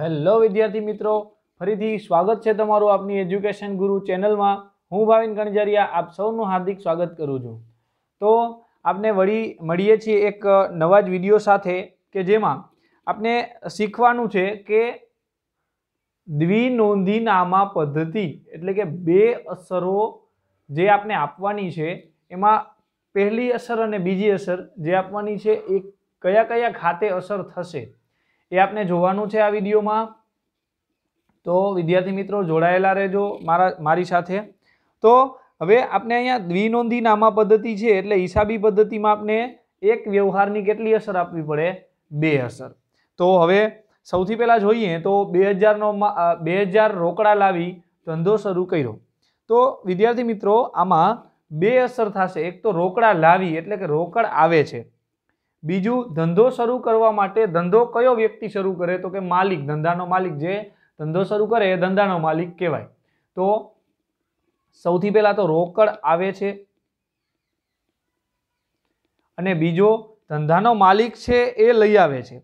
hello વિદ્યાર્થી મિત્રો ફરીથી સ્વાગત છે તમારું આપની એજ્યુકેશન ગુરુ ચેનલમાં હું ભાવિન ગણજારિયા આપ સૌનું હાર્દિક સ્વાગત કરું છું તો આપણે વળી મળીએ છીએ એક નવા જ વિડીયો સાથે કે જેમાં આપણે શીખવાનું છે કે દ્વિનોંધીનામા પદ્ધતિ એટલે કે બે અસરો જે આપને આપવાની છે એમાં પહેલી અસર અને બીજી અસર જે આપવાની છે એ કયા કયા ખાતે અસર થશે એ આપને જોવાનું છે આ વિડીયોમાં તો વિદ્યાર્થી મિત્રો જોડાયેલા રહેજો મારા મારી સાથે તો હવે આપણે અહીંયા દ્વિનોંધી નામા પદ્ધતિ છે એટલે હિસાબી પદ્ધતિમાં આપણે એક વ્યવહારની કેટલી અસર આપવી પડે બે અસર તો હવે સૌથી પહેલાં જોઈએ તો બે હજારનો બે હજાર રોકડા લાવી ધંધો શરૂ કર્યો તો વિદ્યાર્થી મિત્રો આમાં બે અસર થશે એક તો રોકડા લાવી એટલે કે રોકડ આવે છે બીજું ધંધો શરૂ કરવા માટે ધંધો કયો વ્યક્તિ શરૂ કરે તો કે માલિક ધંધાનો માલિક જે ધંધો શરૂ કરે એ ધંધાનો માલિક કહેવાય તો સૌથી પહેલાં તો રોકડ આવે છે અને બીજો ધંધાનો માલિક છે એ લઈ આવે છે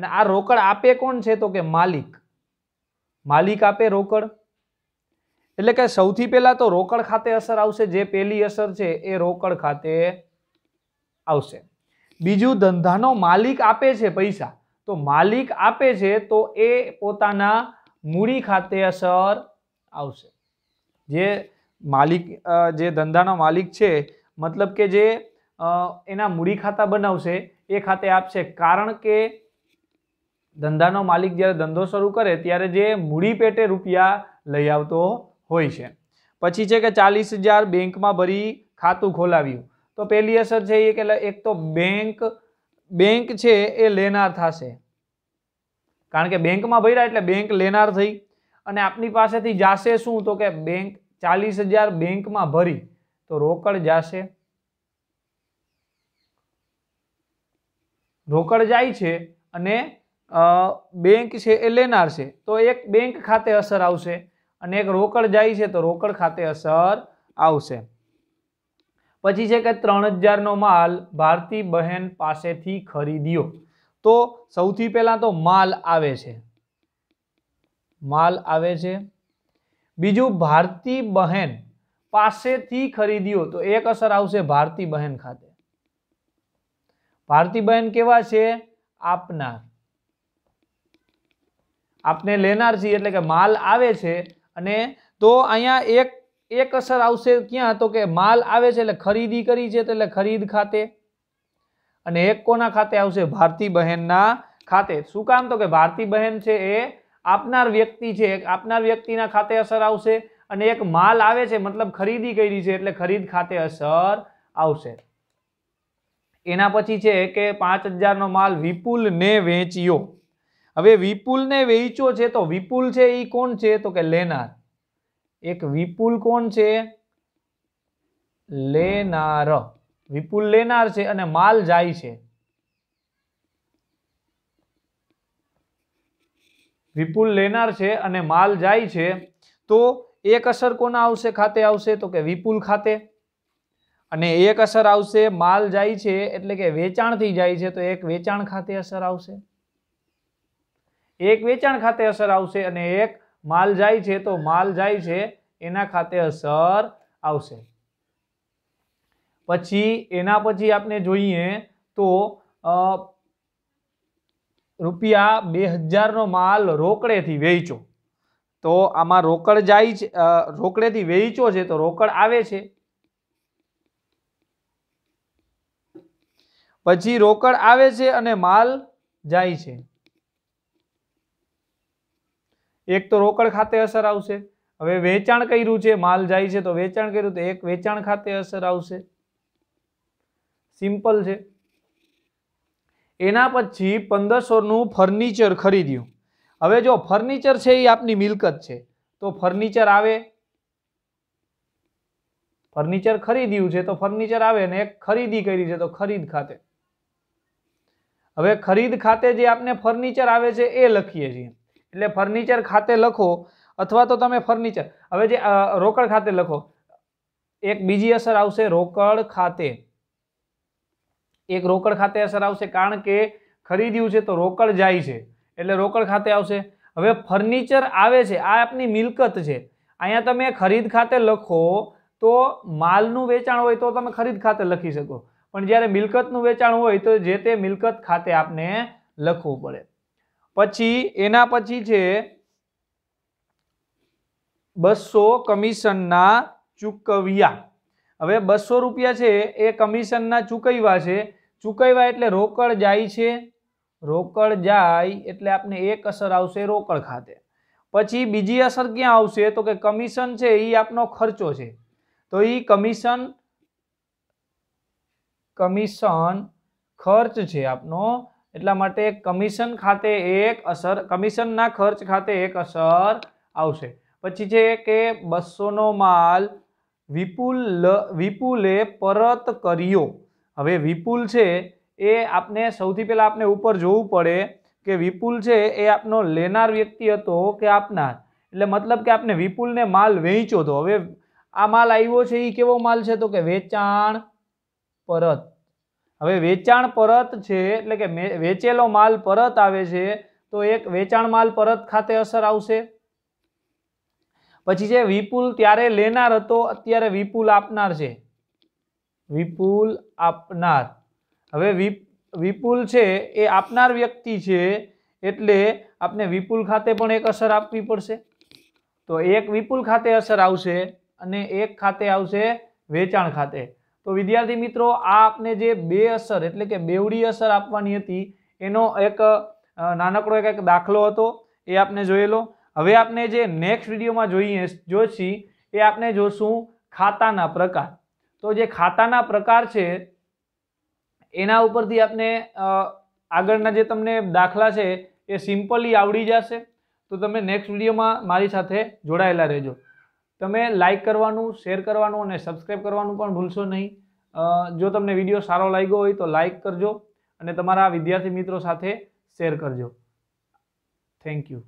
અને આ રોકડ આપે કોણ છે તો કે માલિક માલિક આપે રોકડ એટલે કે સૌથી પહેલાં તો રોકડ ખાતે અસર આવશે જે પહેલી અસર છે એ રોકડ ખાતે આવશે બીજું ધંધાનો માલિક આપે છે પૈસા તો માલિક આપે છે તો એ પોતાના મૂડી ખાતે અસર આવશે જે માલિક જે ધંધાનો માલિક છે મતલબ કે જે એના મૂડી ખાતા બનાવશે એ ખાતે આપશે કારણ કે ધંધાનો માલિક જ્યારે ધંધો શરૂ કરે ત્યારે જે મૂડી પેટે રૂપિયા લઈ આવતો હોય છે પછી છે કે ચાલીસ હજાર બેંકમાં ભરી ખાતું ખોલાવ્યું તો પહેલી અસર છે એ કે એક તો બેંક બેંક છે એ લેનાર થશે કારણ કે બેંકમાં ભર્યા એટલે બેંક લેનાર થઈ અને આપની પાસેથી જાશે શું તો કે બેંક ચાલીસ હજાર બેંકમાં ભરી તો રોકડ જાશે રોકડ જાય છે અને બેંક છે એ લેનાર છે તો એક બેંક ખાતે અસર આવશે અને એક રોકડ જાય છે તો રોકડ ખાતે અસર આવશે પછી છે કે ત્રણ હજારનો માલ ભારતી બહેન પાસેથી ખરીદ્યો તો સૌથી પહેલાં તો માલ આવે છે માલ આવે છે બીજું ભારતી બહેન પાસેથી ખરીદ્યો તો એક અસર આવશે ભારતી બહેન ખાતે ભારતી બહેન કેવા છે આપનાર આપને લેનાર છીએ એટલે કે માલ આવે છે અને તો અહીંયા એક એક અસર આવશે ક્યાં તો કે માલ આવે છે એટલે ખરીદી કરી છે એટલે ખરીદ ખાતે અને એક કોના ખાતે આવશે ભારતી બહેનના ખાતે શું કામ તો કે ભારતી બહેન છે એ આપનાર વ્યક્તિ છે આપનાર વ્યક્તિના ખાતે અસર આવશે અને એક માલ આવે છે મતલબ ખરીદી કરી છે એટલે ખરીદ ખાતે અસર આવશે એના પછી છે કે પાંચ હજારનો માલ વિપુલને વેચ્યો હવે વિપુલને વેચ્યો છે તો વિપુલ છે એ કોણ છે તો કે લેનાર એક વિપુલ કોણ છે લેનાર વિપુલ લેનાર છે અને માલ જાય છે વિપુલ લેનાર છે અને માલ જાય છે તો એક અસર કોના આવશે ખાતે આવશે તો કે વિપુલ ખાતે અને એક અસર આવશે માલ જાય છે એટલે કે વેચાણથી જાય છે તો એક વેચાણ ખાતે અસર આવશે એક વેચાણ ખાતે અસર આવશે અને એક માલ જાય છે તો માલ જાય છે એના ખાતે અસર આવશે પછી એના પછી આપણે જોઈએ તો રૂપિયા બે હજારનો માલ રોકડેથી વેચો તો આમાં રોકડ જાય છે રોકડેથી વેચો છે તો રોકડ આવે છે પછી રોકડ આવે છે અને માલ જાય છે એક તો રોકડ ખાતે અસર આવશે હવે વેચાણ કર્યું છે માલ જાય છે તો વેચાણ કર્યું તો એક વેચાણ ખાતે અસર આવશે સિમ્પલ છે એના પછી પંદરસોનું ફર્નિચર ખરીદ્યું હવે જો ફર્નિચર છે એ આપની મિલકત છે તો ફર્નિચર આવે ફર્નિચર ખરીદ્યું છે તો ફર્નિચર આવે ને એક ખરીદી કરી છે તો ખરીદ ખાતે હવે ખરીદ ખાતે જે આપને ફર્નિચર આવે છે એ લખીએ છીએ એટલે ફર્નિચર ખાતે લખો અથવા તો તમે ફર્નિચર હવે જે રોકડ ખાતે લખો એક બીજી અસર આવશે રોકડ ખાતે એક રોકડ ખાતે અસર આવશે કારણ કે ખરીદ્યું છે તો રોકડ જાય છે એટલે રોકડ ખાતે આવશે હવે ફર્નિચર આવે છે આ આપની મિલકત છે અહીંયા તમે ખરીદ ખાતે લખો તો માલનું વેચાણ હોય તો તમે ખરીદ ખાતે લખી શકો પણ જ્યારે મિલકતનું વેચાણ હોય તો જે તે મિલકત ખાતે આપને લખવું પડે પછી એના પછી છે બસો કમિશનના ચૂકવ્યા હવે બસો રૂપિયા છે એ કમિશનના ચૂકવ્યા છે ચૂકવ્યા એટલે રોકડ જાય છે રોકડ જાય એટલે આપને એક અસર આવશે રોકડ ખાતે પછી બીજી અસર ક્યાં આવશે તો કે કમિશન છે એ આપનો ખર્ચો છે તો એ કમિશન કમિશન ખર્ચ છે આપનો એટલા માટે કમિશન ખાતે એક અસર કમિશનના ખર્ચ ખાતે એક અસર આવશે પછી છે કે બસોનો માલ વિપુલ વિપુલે પરત કર્યો હવે વિપુલ છે એ આપને સૌથી પહેલાં આપને ઉપર જોવું પડે કે વિપુલ છે એ આપનો લેનાર વ્યક્તિ હતો કે આપનાર એટલે મતલબ કે આપને વિપુલને માલ વેચ્યો હતો હવે આ માલ આવ્યો છે એ કેવો માલ છે તો કે વેચાણ પરત હવે વેચાણ પરત છે એટલે કે વેચેલો માલ પરત આવે છે તો એક વેચાણ માલ પરત ખાતે અસર આવશે પછી છે વિપુલ ત્યારે લેનાર હતો અત્યારે વિપુલ આપનાર છે વિપુલ આપનાર હવે વિપુલ છે એ આપનાર વ્યક્તિ છે એટલે આપણે વિપુલ ખાતે પણ એક અસર આપવી પડશે તો એક વિપુલ ખાતે અસર આવશે અને એક ખાતે આવશે વેચાણ ખાતે તો વિદ્યાર્થી મિત્રો આ આપને જે બે અસર એટલે કે બેવડી અસર આપવાની હતી એનો એક નાનકડો એક એક દાખલો હતો એ આપને જોયેલો હવે આપણે જે નેક્સ્ટ વિડીયોમાં જોઈએ જોશી એ આપણે જોશું ખાતાના પ્રકાર તો જે ખાતાના પ્રકાર છે એના ઉપરથી આપણે આગળના જે તમને દાખલા છે એ સિમ્પલી આવડી જશે તો તમે નેક્સ્ટ વિડીયોમાં મારી સાથે જોડાયેલા રહેજો તમે લાઇક કરવાનું શેર કરવાનું અને સબસ્ક્રાઈબ કરવાનું પણ ભૂલશો નહીં જો તમને વિડીયો સારો લાગ્યો હોય તો લાઇક કરજો અને તમારા વિદ્યાર્થી મિત્રો સાથે શેર કરજો થેન્ક યુ